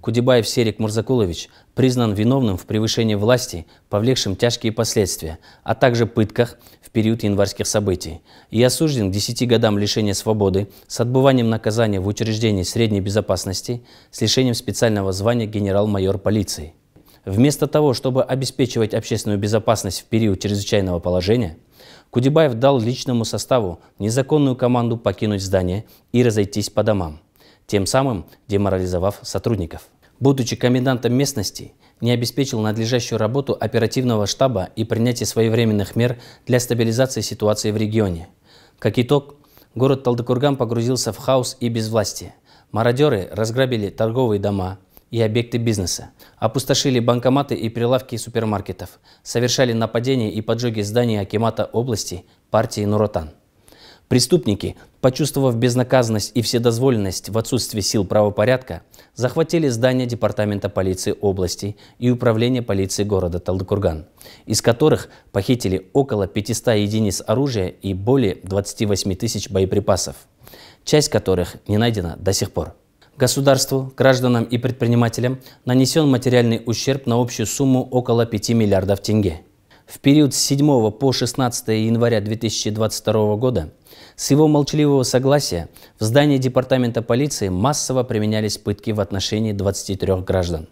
Кудибаев Серик Мурзакулович признан виновным в превышении власти, повлекшем тяжкие последствия, а также пытках в период январских событий и осужден к 10 годам лишения свободы с отбыванием наказания в учреждении средней безопасности с лишением специального звания генерал-майор полиции. Вместо того, чтобы обеспечивать общественную безопасность в период чрезвычайного положения, Кудибаев дал личному составу незаконную команду покинуть здание и разойтись по домам тем самым деморализовав сотрудников. Будучи комендантом местности, не обеспечил надлежащую работу оперативного штаба и принятие своевременных мер для стабилизации ситуации в регионе. Как итог, город Талдыкурган погрузился в хаос и безвластие. Мародеры разграбили торговые дома и объекты бизнеса, опустошили банкоматы и прилавки супермаркетов, совершали нападения и поджоги зданий Акимата области партии Нуротан. Преступники, почувствовав безнаказанность и вседозволенность в отсутствии сил правопорядка, захватили здания Департамента полиции области и Управления полиции города Талдыкурган, из которых похитили около 500 единиц оружия и более 28 тысяч боеприпасов, часть которых не найдена до сих пор. Государству, гражданам и предпринимателям нанесен материальный ущерб на общую сумму около 5 миллиардов тенге – в период с 7 по 16 января 2022 года с его молчаливого согласия в здании Департамента полиции массово применялись пытки в отношении 23 граждан.